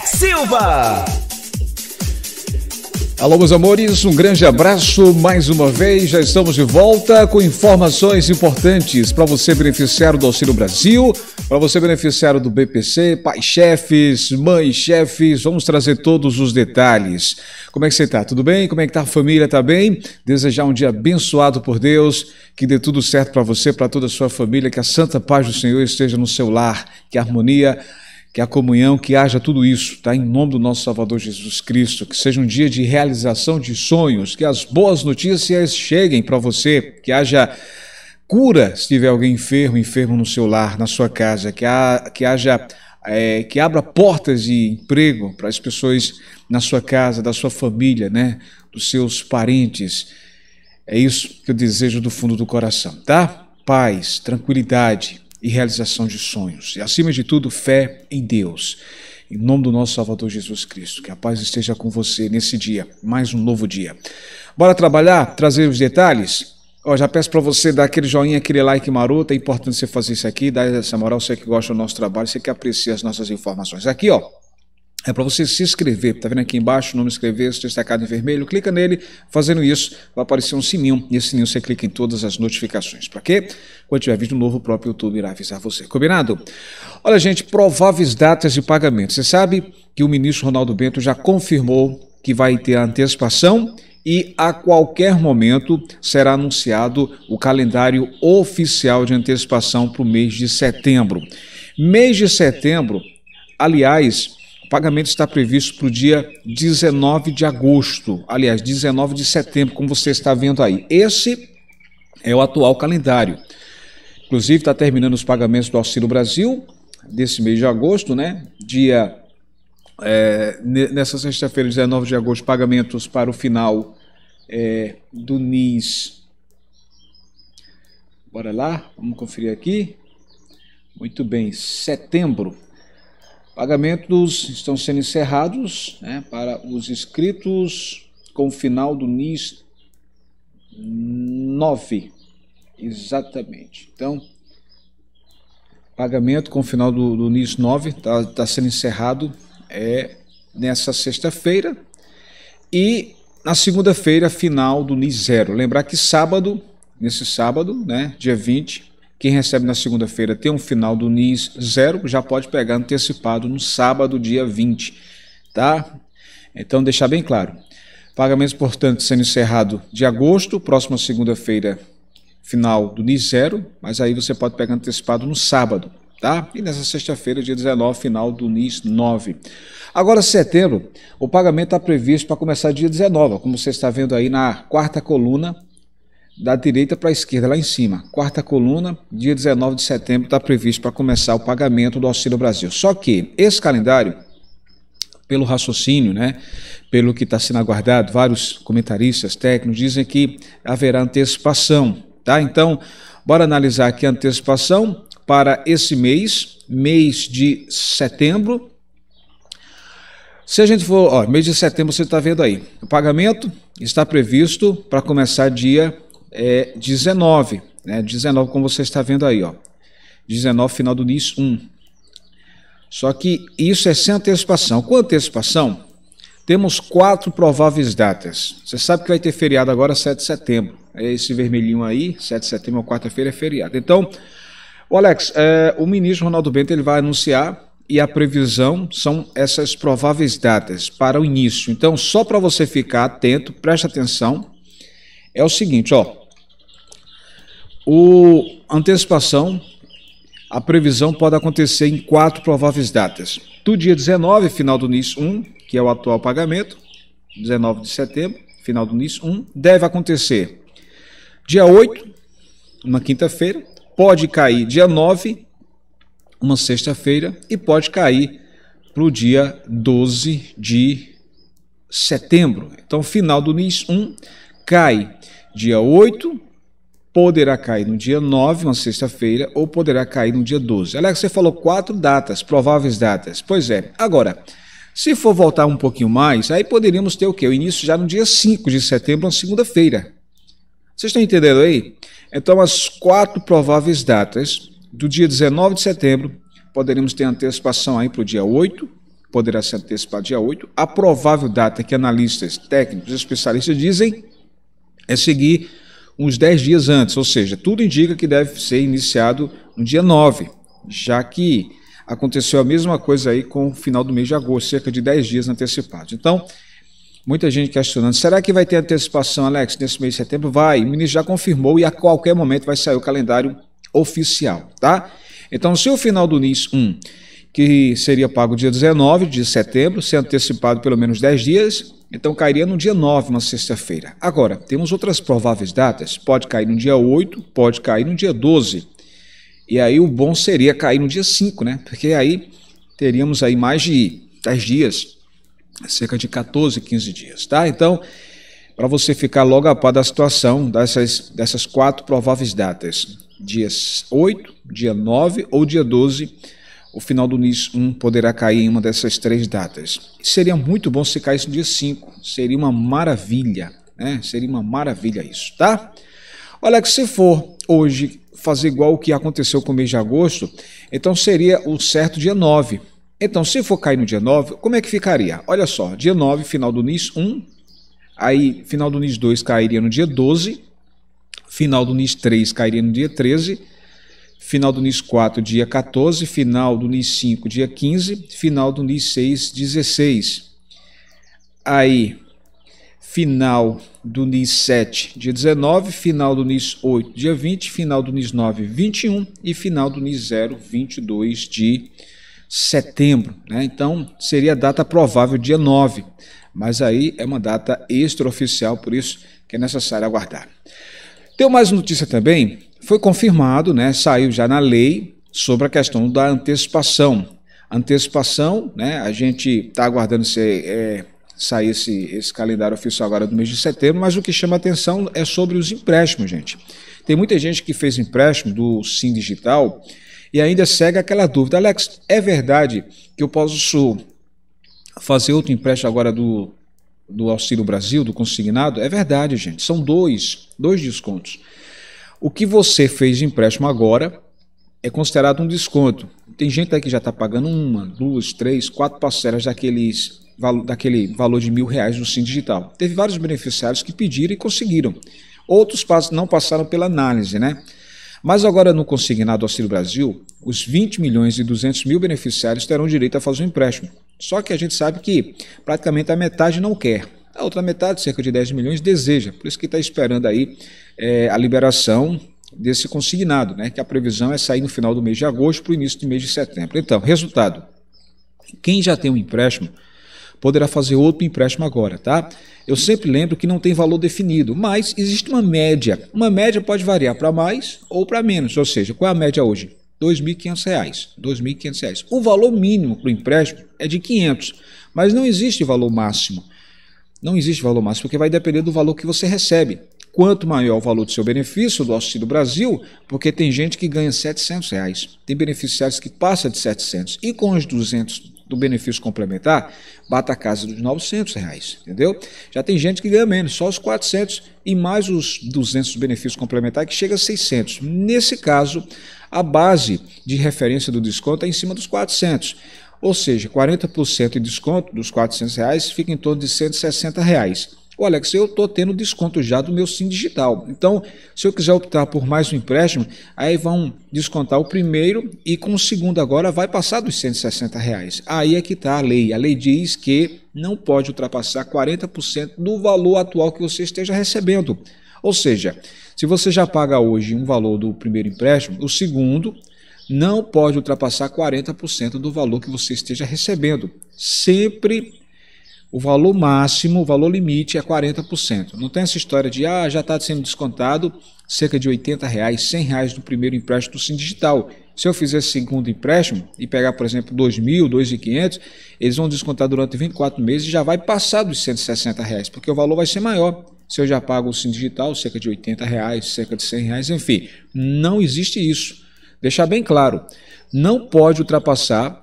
Alex Silva. Alô, meus amores, um grande abraço mais uma vez. Já estamos de volta com informações importantes para você beneficiário do Auxílio Brasil, para você beneficiário do BPC, pais chefes, mães chefes. Vamos trazer todos os detalhes. Como é que você está? Tudo bem? Como é que está a família? Tá bem? Desejar um dia abençoado por Deus, que dê tudo certo para você, para toda a sua família, que a santa paz do Senhor esteja no seu lar, que a harmonia que a comunhão, que haja tudo isso, tá? Em nome do nosso Salvador Jesus Cristo, que seja um dia de realização de sonhos, que as boas notícias cheguem para você, que haja cura se tiver alguém enfermo, enfermo no seu lar, na sua casa, que, ha, que haja é, que abra portas de emprego para as pessoas na sua casa, da sua família, né? Dos seus parentes. É isso que eu desejo do fundo do coração, tá? Paz, tranquilidade e realização de sonhos. E, acima de tudo, fé em Deus. Em nome do nosso Salvador Jesus Cristo, que a paz esteja com você nesse dia, mais um novo dia. Bora trabalhar, trazer os detalhes? Ó, já peço para você dar aquele joinha, aquele like maroto, é importante você fazer isso aqui, dar essa moral, você que gosta do nosso trabalho, você que aprecia as nossas informações. Aqui, ó, é para você se inscrever. Está vendo aqui embaixo o nome inscrever-se destacado em vermelho. Clica nele. Fazendo isso, vai aparecer um sininho. E esse sininho você clica em todas as notificações. Para quê? Quando tiver vídeo novo, o próprio YouTube irá avisar você. Combinado? Olha, gente, prováveis datas de pagamento. Você sabe que o ministro Ronaldo Bento já confirmou que vai ter a antecipação e a qualquer momento será anunciado o calendário oficial de antecipação para o mês de setembro. Mês de setembro, aliás, pagamento está previsto para o dia 19 de agosto, aliás, 19 de setembro, como você está vendo aí. Esse é o atual calendário. Inclusive, está terminando os pagamentos do Auxílio Brasil desse mês de agosto, né? Dia. É, nessa sexta-feira, 19 de agosto, pagamentos para o final é, do NIS. Bora lá, vamos conferir aqui. Muito bem, setembro Pagamentos estão sendo encerrados né, para os inscritos com o final do NIS 9. Exatamente. Então, pagamento com o final do, do NIS 9 está tá sendo encerrado é, nessa sexta-feira. E na segunda-feira, final do NIS 0. Lembrar que sábado, nesse sábado, né, dia 20, quem recebe na segunda-feira tem um final do NIS zero, já pode pegar antecipado no sábado, dia 20, tá? Então, deixar bem claro. Pagamentos, portanto, sendo encerrado de agosto, próxima segunda-feira, final do NIS zero, mas aí você pode pegar antecipado no sábado, tá? E nessa sexta-feira, dia 19, final do NIS 9. Agora, setembro, o pagamento está previsto para começar dia 19, como você está vendo aí na quarta coluna da direita para a esquerda, lá em cima. Quarta coluna, dia 19 de setembro, está previsto para começar o pagamento do Auxílio Brasil. Só que esse calendário, pelo raciocínio, né, pelo que está sendo aguardado, vários comentaristas técnicos dizem que haverá antecipação. Tá? Então, bora analisar aqui a antecipação para esse mês, mês de setembro. Se a gente for, ó, mês de setembro você está vendo aí, o pagamento está previsto para começar dia é, 19, né? 19 como você está vendo aí, ó. 19 final do NIS 1. Só que isso é sem antecipação. Com antecipação, temos quatro prováveis datas. Você sabe que vai ter feriado agora 7 de setembro. É esse vermelhinho aí, 7 de setembro, quarta-feira é feriado. Então, o Alex, é, o ministro Ronaldo Bento ele vai anunciar e a previsão são essas prováveis datas para o início. Então, só para você ficar atento, preste atenção, é o seguinte, ó. O antecipação, a previsão pode acontecer em quatro prováveis datas. Do dia 19, final do NIS 1, que é o atual pagamento, 19 de setembro, final do NIS 1, deve acontecer dia 8, uma quinta-feira, pode cair dia 9, uma sexta-feira, e pode cair para o dia 12 de setembro. Então, final do NIS 1 cai dia 8, poderá cair no dia 9, uma sexta-feira, ou poderá cair no dia 12. Alex, você falou quatro datas, prováveis datas. Pois é. Agora, se for voltar um pouquinho mais, aí poderíamos ter o quê? O início já no dia 5 de setembro, uma segunda-feira. Vocês estão entendendo aí? Então, as quatro prováveis datas do dia 19 de setembro, poderíamos ter antecipação aí para o dia 8, poderá se antecipar dia 8. A provável data que analistas, técnicos, especialistas dizem é seguir uns 10 dias antes, ou seja, tudo indica que deve ser iniciado no dia 9, já que aconteceu a mesma coisa aí com o final do mês de agosto, cerca de 10 dias antecipados. Então, muita gente questionando, será que vai ter antecipação, Alex, nesse mês de setembro? Vai, o ministro já confirmou e a qualquer momento vai sair o calendário oficial, tá? Então, se o final do NIS 1, que seria pago dia 19 de setembro, ser antecipado pelo menos 10 dias, então cairia no dia 9, uma sexta-feira. Agora, temos outras prováveis datas. Pode cair no dia 8, pode cair no dia 12. E aí o bom seria cair no dia 5, né? Porque aí teríamos aí mais de 10 dias, cerca de 14, 15 dias, tá? Então, para você ficar logo a par da situação dessas, dessas quatro prováveis datas, dias 8, dia 9 ou dia 12 o final do NIS 1 poderá cair em uma dessas três datas. Seria muito bom se caísse no dia 5, seria uma maravilha, né? Seria uma maravilha isso, tá? Olha que se for hoje fazer igual o que aconteceu com o mês de agosto, então seria o certo dia 9. Então, se for cair no dia 9, como é que ficaria? Olha só, dia 9, final do NIS 1, aí final do NIS 2 cairia no dia 12, final do NIS 3 cairia no dia 13, final do NIS 4, dia 14, final do NIS 5, dia 15, final do NIS 6, 16. Aí, final do NIS 7, dia 19, final do NIS 8, dia 20, final do NIS 9, 21 e final do NIS 0, 22 de setembro. Né? Então, seria a data provável dia 9, mas aí é uma data extraoficial, por isso que é necessário aguardar. Tem mais notícia também foi confirmado, né, saiu já na lei sobre a questão da antecipação. Antecipação, né, a gente está aguardando ser, é, sair esse, esse calendário oficial agora do mês de setembro, mas o que chama atenção é sobre os empréstimos, gente. Tem muita gente que fez empréstimo do Sim Digital e ainda segue aquela dúvida. Alex, é verdade que eu posso fazer outro empréstimo agora do, do Auxílio Brasil, do consignado? É verdade, gente. São dois, dois descontos. O que você fez de empréstimo agora é considerado um desconto. Tem gente aí que já está pagando uma, duas, três, quatro parcelas daqueles, daquele valor de mil reais no Sim Digital. Teve vários beneficiários que pediram e conseguiram. Outros não passaram pela análise, né? Mas agora no consignado Auxílio Brasil, os 20 milhões e 200 mil beneficiários terão direito a fazer um empréstimo. Só que a gente sabe que praticamente a metade não quer. A outra metade, cerca de 10 milhões, deseja. Por isso que está esperando aí é, a liberação desse consignado, né? que a previsão é sair no final do mês de agosto para o início do mês de setembro. Então, resultado: quem já tem um empréstimo poderá fazer outro empréstimo agora, tá? Eu sempre lembro que não tem valor definido, mas existe uma média. Uma média pode variar para mais ou para menos, ou seja, qual é a média hoje? R$ 2.500. O valor mínimo para o empréstimo é de 500, mas não existe valor máximo. Não existe valor máximo, porque vai depender do valor que você recebe. Quanto maior o valor do seu benefício, do Auxílio Brasil, porque tem gente que ganha 700 reais, tem beneficiários que passa de 700, e com os 200 do benefício complementar, bata a casa dos 900 reais, entendeu? Já tem gente que ganha menos, só os 400 e mais os 200 do benefício complementar, que chega a 600. Nesse caso, a base de referência do desconto é em cima dos 400. Ou seja, 40% de desconto dos 400 reais fica em torno de 160 reais. O Alex, eu estou tendo desconto já do meu SIM digital. Então, se eu quiser optar por mais um empréstimo, aí vão descontar o primeiro e com o segundo agora vai passar dos 160 reais. Aí é que está a lei. A lei diz que não pode ultrapassar 40% do valor atual que você esteja recebendo. Ou seja, se você já paga hoje um valor do primeiro empréstimo, o segundo não pode ultrapassar 40% do valor que você esteja recebendo. Sempre o valor máximo, o valor limite é 40%. Não tem essa história de ah, já está sendo descontado cerca de 80 reais, 100 reais do primeiro empréstimo do Sim Digital. Se eu fizer segundo empréstimo e pegar, por exemplo, 2.000 2.500, eles vão descontar durante 24 meses e já vai passar dos 160 reais, porque o valor vai ser maior. Se eu já pago o Sim Digital, cerca de 80 reais, cerca de 100 reais, enfim, não existe isso. Deixar bem claro, não pode ultrapassar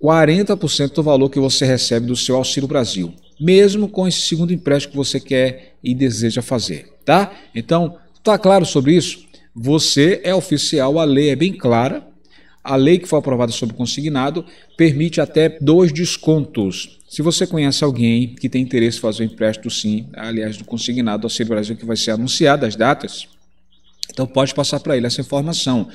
40% do valor que você recebe do seu Auxílio Brasil, mesmo com esse segundo empréstimo que você quer e deseja fazer, tá? Então, tá claro sobre isso? Você é oficial, a lei é bem clara. A lei que foi aprovada sobre consignado permite até dois descontos. Se você conhece alguém que tem interesse em fazer o um empréstimo, sim, aliás, do consignado do Auxílio Brasil que vai ser anunciado as datas, então pode passar para ele essa informação.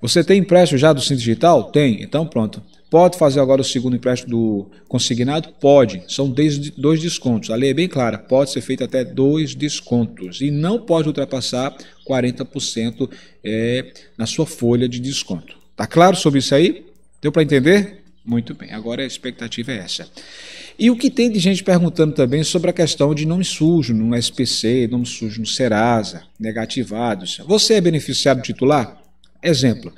Você tem empréstimo já do Cinto Digital? Tem. Então pronto. Pode fazer agora o segundo empréstimo do consignado? Pode. São dois descontos. A lei é bem clara. Pode ser feito até dois descontos. E não pode ultrapassar 40% é, na sua folha de desconto. Tá claro sobre isso aí? Deu para entender? Muito bem. Agora a expectativa é essa. E o que tem de gente perguntando também sobre a questão de nome sujo no SPC, nome sujo no Serasa, negativados. Você é beneficiário titular? Exemplo,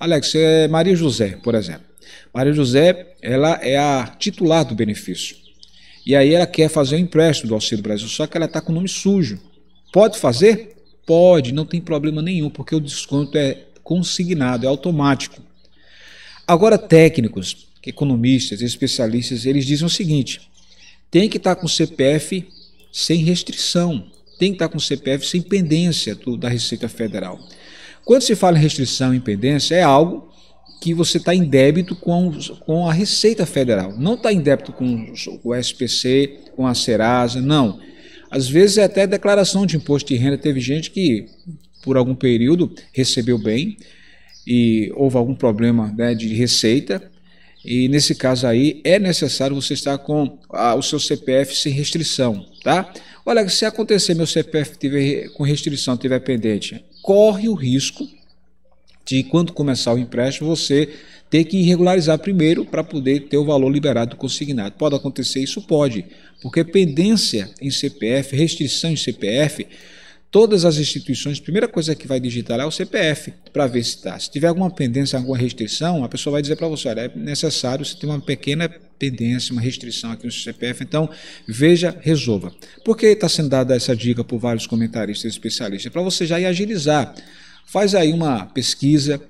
Alex, é Maria José, por exemplo. Maria José, ela é a titular do benefício. E aí ela quer fazer um empréstimo do Auxílio Brasil, só que ela está com o nome sujo. Pode fazer? Pode, não tem problema nenhum, porque o desconto é consignado, é automático. Agora, técnicos, economistas, especialistas, eles dizem o seguinte: tem que estar tá com CPF sem restrição, tem que estar tá com CPF sem pendência do, da Receita Federal. Quando se fala em restrição e impedência, é algo que você está em débito com, com a Receita Federal. Não está em débito com o SPC, com a Serasa, não. Às vezes é até declaração de imposto de renda. Teve gente que, por algum período, recebeu bem e houve algum problema né, de receita. E nesse caso aí é necessário você estar com a, o seu CPF sem restrição, tá? Olha, se acontecer meu CPF tiver com restrição, tiver pendente, corre o risco de, quando começar o empréstimo, você ter que regularizar primeiro para poder ter o valor liberado do consignado. Pode acontecer isso? Pode, porque pendência em CPF, restrição em CPF, todas as instituições, a primeira coisa que vai digitar é o CPF para ver se está. Se tiver alguma pendência, alguma restrição, a pessoa vai dizer para você, olha, é necessário, você ter uma pequena pendência, uma restrição aqui no CPF. Então, veja, resolva. Por que está sendo dada essa dica por vários comentaristas especialistas? Para você já ir agilizar. Faz aí uma pesquisa,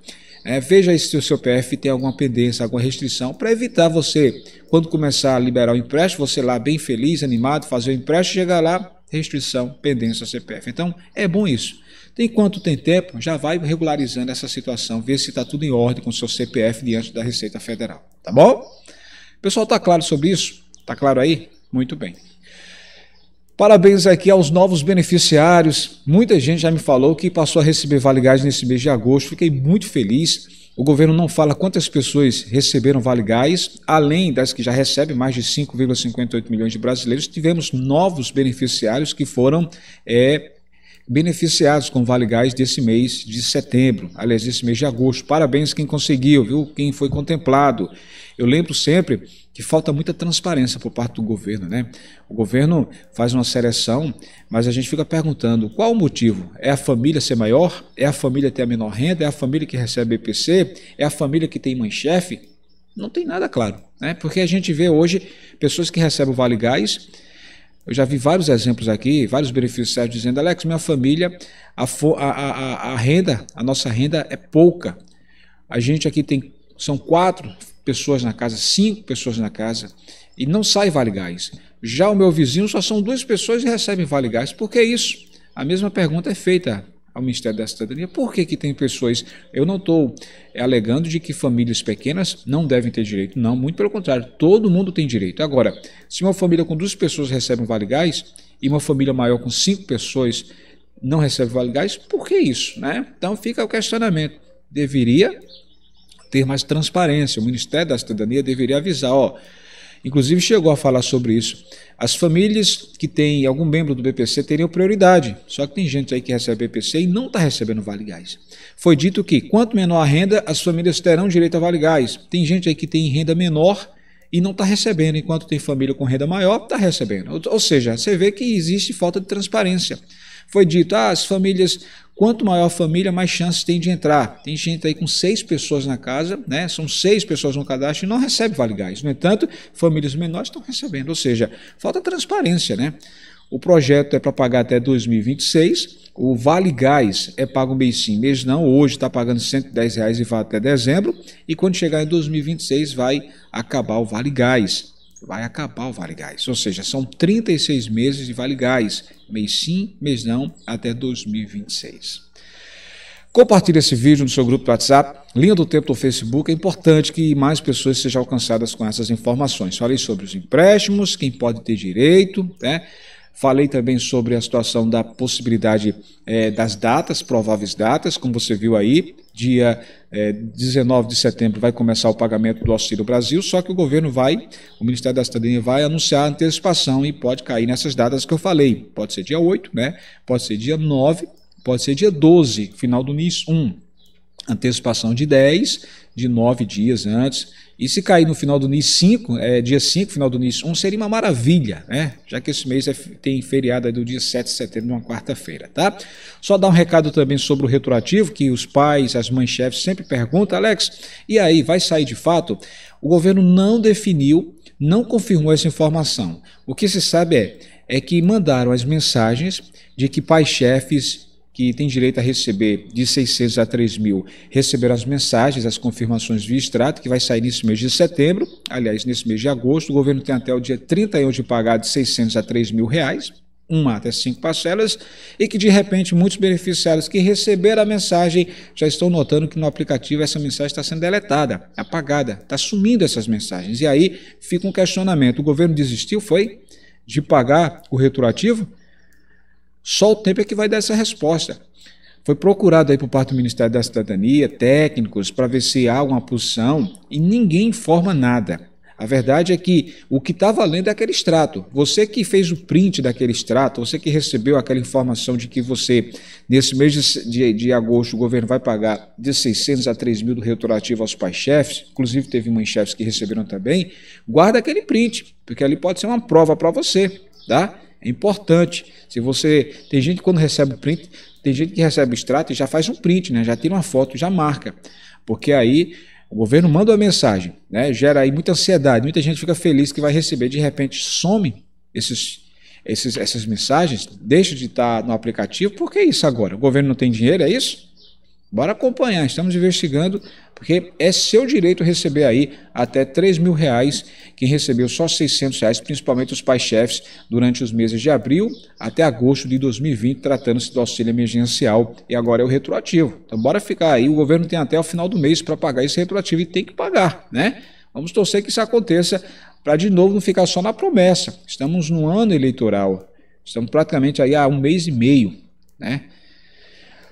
é, veja se o seu PF tem alguma pendência, alguma restrição, para evitar você, quando começar a liberar o empréstimo, você lá bem feliz, animado, fazer o empréstimo, chegar lá, restrição, pendência CPF. Então, é bom isso. Enquanto tem tempo, já vai regularizando essa situação, ver se está tudo em ordem com o seu CPF diante da Receita Federal. Tá bom? pessoal está claro sobre isso? Está claro aí? Muito bem. Parabéns aqui aos novos beneficiários. Muita gente já me falou que passou a receber Vale Gás nesse mês de agosto. Fiquei muito feliz. O governo não fala quantas pessoas receberam Vale Gás, além das que já recebem, mais de 5,58 milhões de brasileiros. Tivemos novos beneficiários que foram é, beneficiados com Vale Gás desse mês de setembro, aliás, desse mês de agosto. Parabéns quem conseguiu, viu? Quem foi contemplado. Eu lembro sempre que falta muita transparência por parte do governo, né? O governo faz uma seleção, mas a gente fica perguntando qual o motivo? É a família ser maior? É a família ter a menor renda? É a família que recebe BPC? É a família que tem mãe-chefe? Não tem nada claro, né? Porque a gente vê hoje pessoas que recebem o Vale Gás eu já vi vários exemplos aqui, vários beneficiários dizendo: Alex, minha família, a, a, a, a, renda, a nossa renda é pouca. A gente aqui tem, são quatro pessoas na casa, cinco pessoas na casa, e não sai vale gás. Já o meu vizinho só são duas pessoas e recebem vale gás. Por que isso? A mesma pergunta é feita ao Ministério da Cidadania. Por que, que tem pessoas? Eu não estou alegando de que famílias pequenas não devem ter direito. Não, muito pelo contrário, todo mundo tem direito. Agora, se uma família com duas pessoas recebe um vale gás e uma família maior com cinco pessoas não recebe vale gás, por que isso? Né? Então fica o questionamento. Deveria ter mais transparência. O Ministério da Cidadania deveria avisar, ó inclusive chegou a falar sobre isso. As famílias que têm algum membro do BPC teriam prioridade, só que tem gente aí que recebe BPC e não está recebendo Vale Gás. Foi dito que quanto menor a renda, as famílias terão direito a Vale Gás. Tem gente aí que tem renda menor e não está recebendo, enquanto tem família com renda maior, está recebendo. Ou seja, você vê que existe falta de transparência. Foi dito, ah, as famílias, quanto maior a família, mais chances tem de entrar. Tem gente aí com seis pessoas na casa, né? São seis pessoas no cadastro e não recebe Vale Gás. No entanto, famílias menores estão recebendo, ou seja, falta transparência, né? O projeto é para pagar até 2026. O Vale Gás é pago mês sim, mês não. Hoje está pagando R$ 110,00 e vai até dezembro. E quando chegar em 2026 vai acabar o Vale Gás. Vai acabar o Vale Gás. Ou seja, são 36 meses de Vale Gás mês sim, mês não, até 2026. Compartilhe esse vídeo no seu grupo do WhatsApp, linha do tempo do Facebook. É importante que mais pessoas sejam alcançadas com essas informações. Falei sobre os empréstimos, quem pode ter direito, né? Falei também sobre a situação da possibilidade é, das datas, prováveis datas, como você viu aí, dia é, 19 de setembro vai começar o pagamento do Auxílio Brasil, só que o governo vai, o Ministério da Cidadania vai anunciar a antecipação e pode cair nessas datas que eu falei. Pode ser dia 8, né? Pode ser dia 9, pode ser dia 12, final do NIS 1 antecipação de 10, de 9 dias antes. E se cair no final do NIS 5, é, dia 5, final do NIS 1, seria uma maravilha, né? Já que esse mês é, tem feriado do dia 7 de setembro, uma quarta-feira, tá? Só dar um recado também sobre o retroativo, que os pais, as mães chefes sempre perguntam, Alex, e aí, vai sair de fato? O governo não definiu, não confirmou essa informação. O que se sabe é, é que mandaram as mensagens de que pais chefes que tem direito a receber de 600 a 3 mil, receberá as mensagens, as confirmações via extrato, que vai sair nesse mês de setembro, aliás, nesse mês de agosto, o governo tem até o dia 31 de pagar de 600 a 3 mil reais, uma até cinco parcelas, e que de repente muitos beneficiários que receberam a mensagem já estão notando que no aplicativo essa mensagem está sendo deletada, apagada, está sumindo essas mensagens. E aí fica um questionamento: o governo desistiu, foi? De pagar o retroativo? Só o tempo é que vai dar essa resposta. Foi procurado aí por parte do Ministério da Cidadania, técnicos, para ver se há alguma posição e ninguém informa nada. A verdade é que o que está valendo é aquele extrato. Você que fez o print daquele extrato, você que recebeu aquela informação de que você, nesse mês de, de, de agosto, o governo vai pagar de 600 a 3 mil do retorativo aos pais-chefes, inclusive teve mães chefes que receberam também, guarda aquele print, porque ali pode ser uma prova para você, tá? É importante. Se você. Tem gente que quando recebe o print, tem gente que recebe o extrato e já faz um print, né? já tira uma foto, já marca. Porque aí o governo manda uma mensagem, né? gera aí muita ansiedade, muita gente fica feliz que vai receber, de repente some esses, esses essas mensagens, deixa de estar no aplicativo. Por que isso agora? O governo não tem dinheiro, é isso? Bora acompanhar, estamos investigando, porque é seu direito receber aí até 3 mil reais, quem recebeu só 600 reais, principalmente os pais-chefes, durante os meses de abril até agosto de 2020, tratando-se do auxílio emergencial e agora é o retroativo. Então bora ficar aí, o governo tem até o final do mês para pagar esse retroativo e tem que pagar, né? Vamos torcer que isso aconteça para de novo não ficar só na promessa. Estamos no ano eleitoral, estamos praticamente aí há um mês e meio, né?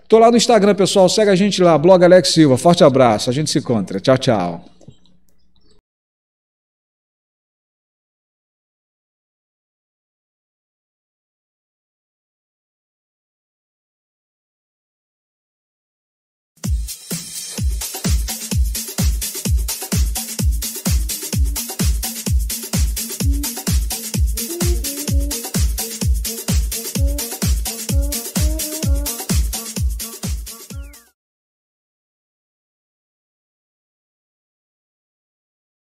Tô lá no Instagram, pessoal. Segue a gente lá, blog Alex Silva. Forte abraço. A gente se encontra. Tchau, tchau.